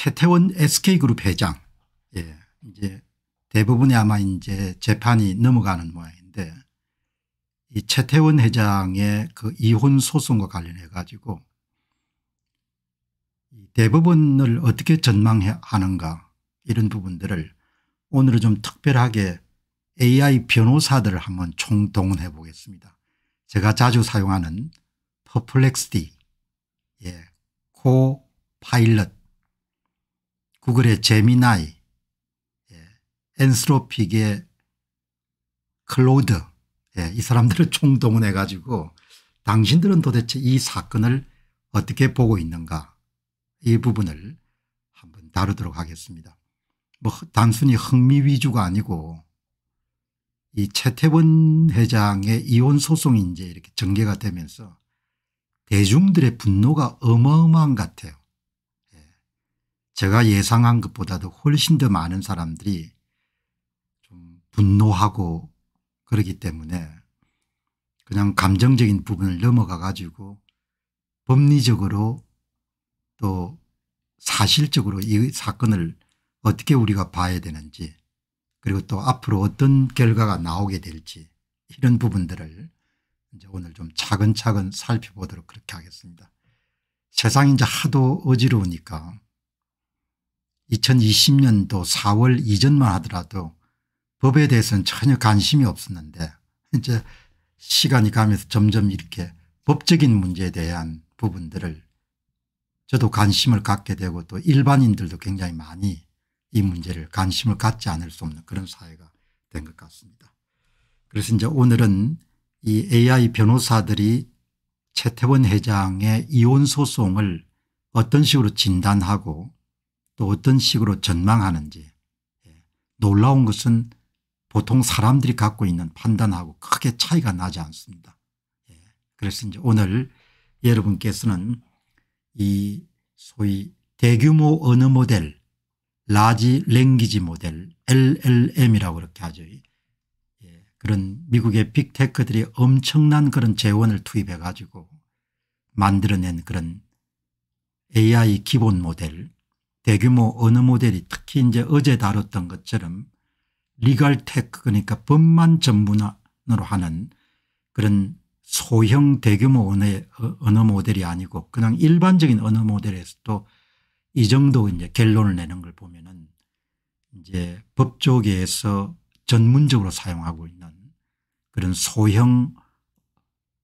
최태원 SK그룹 회장 예, 이제 대부분이 아마 이제 재판이 넘어가는 모양인데 이 최태원 회장의 그 이혼 소송과 관련해 가지고 대부분을 어떻게 전망하는가 이런 부분들을 오늘은 좀 특별하게 AI 변호사들을 한번 총동원해 보겠습니다. 제가 자주 사용하는 퍼플렉스디, 예, 코파일럿 구글의 제미나이 예. 엔스로픽의 클로드 예. 이 사람들을 총동원해 가지고 당신들은 도대체 이 사건을 어떻게 보고 있는가 이 부분을 한번 다루도록 하겠습니다. 뭐 단순히 흥미 위주가 아니고 이 최태원 회장의 이혼 소송이 이제 이렇게 전개가 되면서 대중들의 분노가 어마어마한 것 같아요. 제가 예상한 것보다도 훨씬 더 많은 사람들이 좀 분노하고 그러기 때문에 그냥 감정적인 부분을 넘어가 가지고 법리적으로 또 사실적으로 이 사건을 어떻게 우리가 봐야 되는지 그리고 또 앞으로 어떤 결과가 나오게 될지 이런 부분들을 이제 오늘 좀 차근차근 살펴보도록 그렇게 하겠습니다. 세상이 이제 하도 어지러우니까 2020년도 4월 이전만 하더라도 법에 대해서는 전혀 관심이 없었는데 이제 시간이 가면서 점점 이렇게 법적인 문제에 대한 부분들을 저도 관심을 갖게 되고 또 일반인들도 굉장히 많이 이 문제를 관심을 갖지 않을 수 없는 그런 사회가 된 것 같습니다. 그래서 이제 오늘은 이 AI 변호사들이 최태원 회장의 이혼 소송을 어떤 식으로 진단하고 또 어떤 식으로 전망하는지 예, 놀라운 것은 보통 사람들이 갖고 있는 판단하고 크게 차이가 나지 않습니다. 예, 그래서 이제 오늘 여러분께서는 이 소위 대규모 언어 모델 라지 랭귀지 모델 LLM이라고 그렇게 하죠. 예, 그런 미국의 빅테크들이 엄청난 그런 재원을 투입해 가지고 만들어낸 그런 AI 기본 모델 대규모 언어 모델이 특히 이제 어제 다뤘던 것처럼 리갈테크 그러니까 법만 전문으로 하는 그런 소형 대규모 언어의 언어 모델이 아니고 그냥 일반적인 언어 모델에서도 이 정도 이제 결론을 내는 걸 보면은 이제 법조계에서 전문적으로 사용하고 있는 그런 소형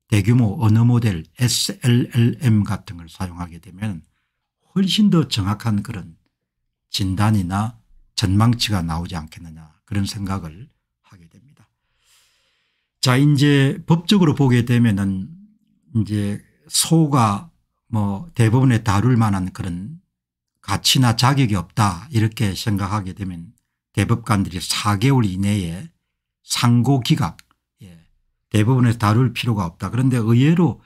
대규모 언어 모델 SLLM 같은 걸 사용하게 되면 훨씬 더 정확한 그런 진단이나 전망치가 나오지 않겠느냐 그런 생각을 하게 됩니다. 자 이제 법적으로 보게 되면은 이제 소가 뭐 대법원에 다룰 만한 그런 가치나 자격이 없다 이렇게 생각하게 되면 대법관들이 4개월 이내에 상고기각 예, 대법원에서 다룰 필요가 없다. 그런데 의외로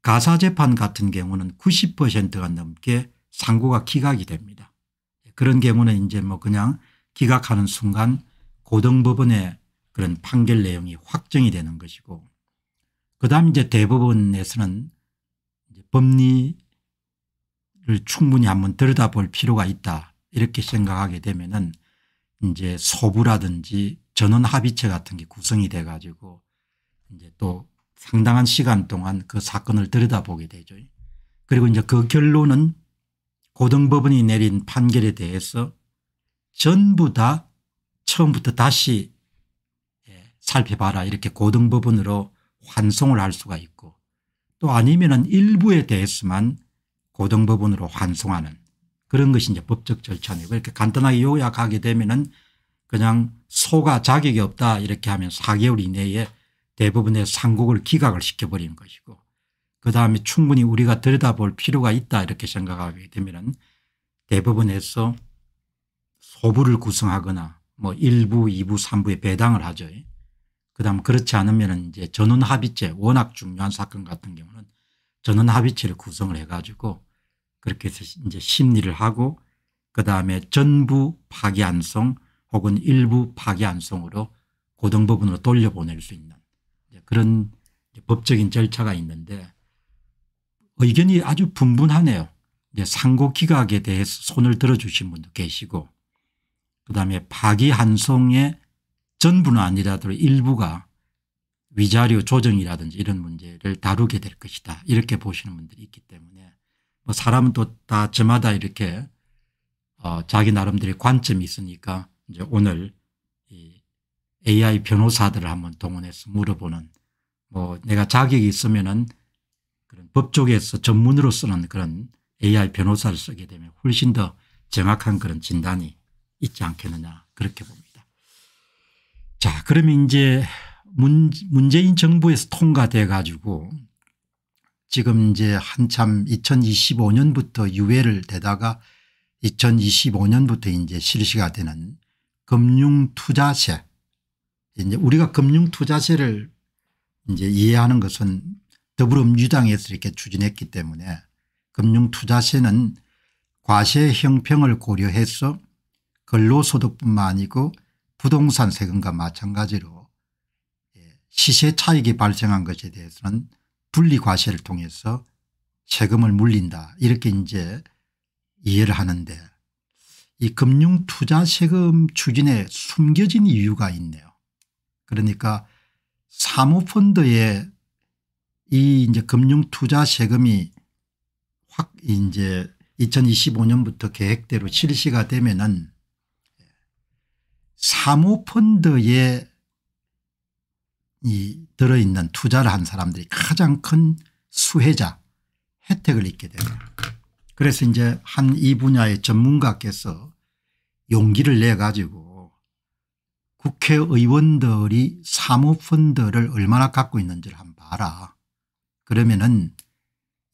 가사재판 같은 경우는 90%가 넘게 상고가 기각이 됩니다. 그런 경우는 이제 뭐 그냥 기각하는 순간 고등법원의 그런 판결 내용이 확정이 되는 것이고 그다음 이제 대법원에서는 이제 법리를 충분히 한번 들여다볼 필요가 있다 이렇게 생각하게 되면은 이제 소부라든지 전원 합의체 같은 게 구성이 돼 가지고 이제 또 상당한 시간 동안 그 사건을 들여다보게 되죠. 그리고 이제 그 결론은 고등법원이 내린 판결에 대해서 전부 다 처음부터 다시 예, 살펴봐라 이렇게 고등법원으로 환송을 할 수가 있고 또 아니면 은 일부에 대해서만 고등법원으로 환송하는 그런 것이 이제 법적 절차네요. 이렇게 간단하게 요약하게 되면은 그냥 소가 자격이 없다 이렇게 하면 4개월 이내에 대부분의 상국을 기각을 시켜버리는 것이고 그다음에 충분히 우리가 들여다볼 필요가 있다 이렇게 생각하게 되면 대부분에서 소부를 구성하거나 뭐 1부 2부 3부에 배당을 하죠. 그다음 그렇지 않으면 이제 전원합의체 워낙 중요한 사건 같은 경우는 전원합의체를 구성을 해가지고 그렇게 해서 이제 심리를 하고 그다음에 전부 파기안성 혹은 일부 파기안성으로 고등법원으로 돌려보낼 수 있는 그런 법적인 절차가 있는데 의견이 아주 분분하네요. 이제 상고기각에 대해서 손을 들어주신 분도 계시고 그다음에 박이한송의 전부는 아니라도 일부가 위자료 조정이라든지 이런 문제를 다루게 될 것이다 이렇게 보시는 분들이 있기 때문에 뭐 사람은 또다 저마다 이렇게 어 자기 나름대로 관점이 있으니까 이제 오늘 이 AI 변호사들을 한번 동원해서 물어보는 뭐 내가 자격이 있으면은 그런 법조계에서 전문으로 쓰는 그런 AI 변호사를 쓰게 되면 훨씬 더 정확한 그런 진단이 있지 않겠느냐 그렇게 봅니다. 자 그러면 이제 문, 문재인 정부에서 통과돼 가지고 지금 이제 한참 2025년부터 유예를 되다가 2025년부터 이제 실시가 되는 금융투자세 이제 우리가 금융투자세를 이제 이해하는 것은 더불어민주당에서 이렇게 추진했기 때문에 금융투자세는 과세 형평을 고려해서 근로소득뿐만 아니고 부동산 세금과 마찬가지로 예, 시세 차익이 발생한 것에 대해서는 분리과세를 통해서 세금을 물린다 이렇게 이제 이해를 하는데 이 금융투자세금 추진에 숨겨진 이유가 있네요. 그러니까 사모펀드에 이 이제 금융투자 세금이 확 이제 2025년부터 계획대로 실시가 되면은 사모펀드에 이 들어있는 투자를 한 사람들이 가장 큰 수혜자 혜택을 입게 됩니다. 그래서 이제 한 이 분야의 전문가께서 용기를 내 가지고 국회의원들이 사모펀드를 얼마나 갖고 있는지를 한번 봐라. 그러면은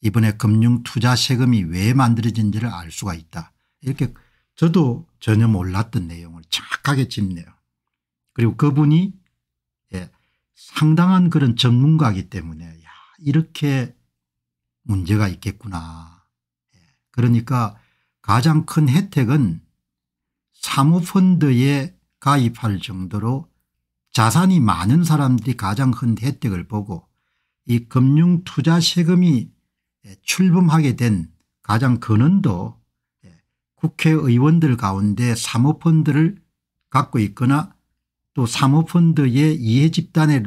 이번에 금융투자세금이 왜 만들어진지를 알 수가 있다. 이렇게 저도 전혀 몰랐던 내용을 정확하게 짚네요. 그리고 그분이 예, 상당한 그런 전문가이기 때문에 야 이렇게 문제가 있겠구나. 예, 그러니까 가장 큰 혜택은 사모펀드에 가입할 정도로 자산이 많은 사람들이 가장 큰 혜택을 보고 이 금융투자세금이 출범하게 된 가장 근원도 예, 국회의원들 가운데 사모펀드를 갖고 있거나 또 사모펀드의 이해집단의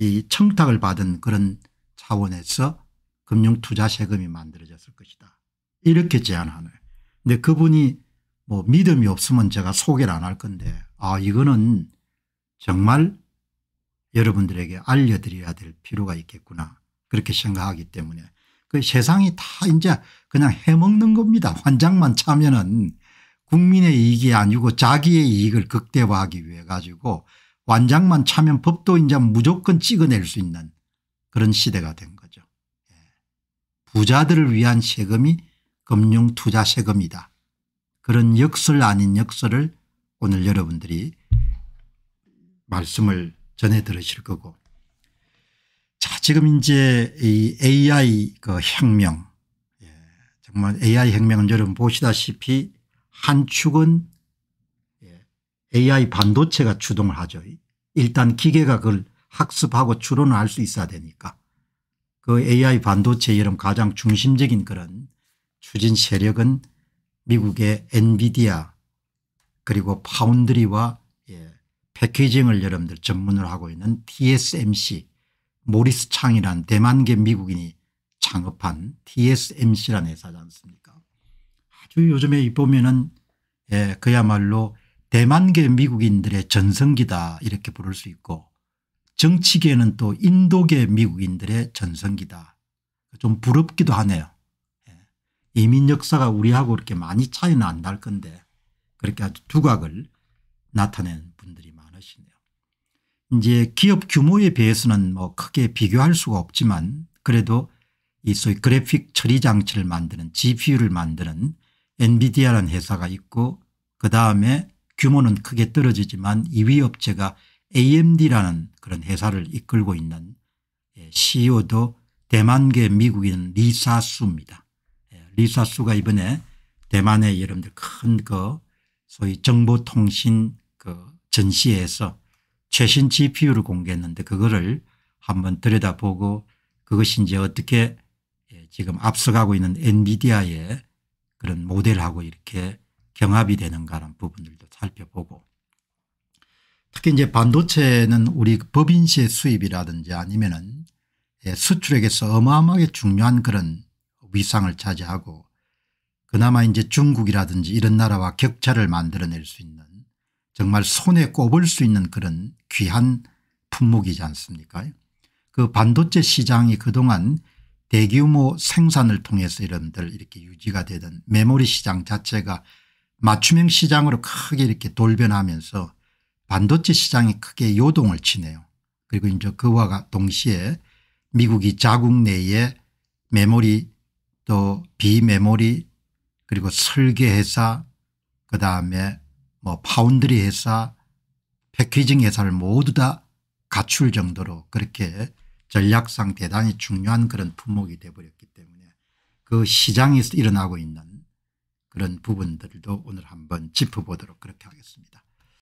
이 청탁을 받은 그런 차원에서 금융투자세금이 만들어졌을 것이다. 이렇게 제안하는 근데 그분이 뭐 믿음이 없으면 제가 소개를 안 할 건데 아 이거는 정말 여러분들에게 알려드려야 될 필요가 있겠구나 그렇게 생각하기 때문에 그 세상이 다 이제 그냥 해먹는 겁니다. 환장만 차면은 국민의 이익이 아니고 자기의 이익을 극대화하기 위해 가지고 완장만 차면 법도 이제 무조건 찍어낼 수 있는 그런 시대가 된 거죠. 예. 부자들을 위한 세금이 금융투자 세금이다. 그런 역설 아닌 역설을 오늘 여러분들이 말씀을 전해 들으실 거고 자 지금 이제 이 AI 그 혁명 예, 정말 AI 혁명은 여러분 보시다시피 한 축은 예, AI 반도체가 추동을 하죠. 일단 기계가 그걸 학습하고 추론을 할 수 있어야 되니까 그 AI 반도체 여름 가장 중심적인 그런 추진 세력은 미국의 엔비디아 그리고 파운드리와 예, 패키징을 여러분들 전문으로 하고 있는 TSMC 모리스 창이란 대만계 미국인이 창업한 TSMC라는 회사지 않습니까 아주 요즘에 보면은 예, 그야말로 대만계 미국인들의 전성기다 이렇게 부를 수 있고 정치계는 또 인도계 미국인들의 전성기다 좀 부럽기도 하네요. 예. 이민 역사가 우리하고 이렇게 많이 차이는 안 날 건데 그렇게 아주 두각을 나타낸 분들입니다. 많으시네요. 이제 기업 규모에 비해서는 뭐 크게 비교할 수가 없지만 그래도 이 소위 그래픽 처리 장치를 만드는 GPU를 만드는 엔비디아라는 회사가 있고 그다음에 규모는 크게 떨어지지만 2위 업체가 AMD라는 그런 회사를 이끌고 있는 예, CEO도 대만계 미국인 리사수입니다. 예, 리사수가 이번에 대만의 여러분들 큰 그 소위 정보통신 그 전시회에서 최신 GPU를 공개했는데 그거를 한번 들여다보고 그것이 이제 어떻게 예, 지금 앞서가고 있는 엔비디아의 그런 모델하고 이렇게 경합이 되는가라는 부분들도 살펴보고 특히 이제 반도체는 우리 그 법인세 수입이라든지 아니면은 예, 수출액에서 어마어마하게 중요한 그런 위상을 차지하고 그나마 이제 중국이라든지 이런 나라와 격차를 만들어낼 수 있는 정말 손에 꼽을 수 있는 그런 귀한 품목이지 않습니까 그 반도체 시장이 그동안 대규모 생산을 통해서 여러분들 이렇게 유지가 되던 메모리 시장 자체가 맞춤형 시장으로 크게 이렇게 돌변하면서 반도체 시장이 크게 요동을 치네요. 그리고 이제 그와 동시에 미국이 자국 내에 메모리 또 비메모리 그리고 설계회사 그다음에 뭐 파운드리 회사 패키징 회사를 모두 다 갖출 정도로 그렇게 전략상 대단히 중요한 그런 품목이 되어버렸기 때문에 그 시장에서 일어나고 있는 그런 부분들도 오늘 한번 짚어보도록 그렇게 하겠습니다.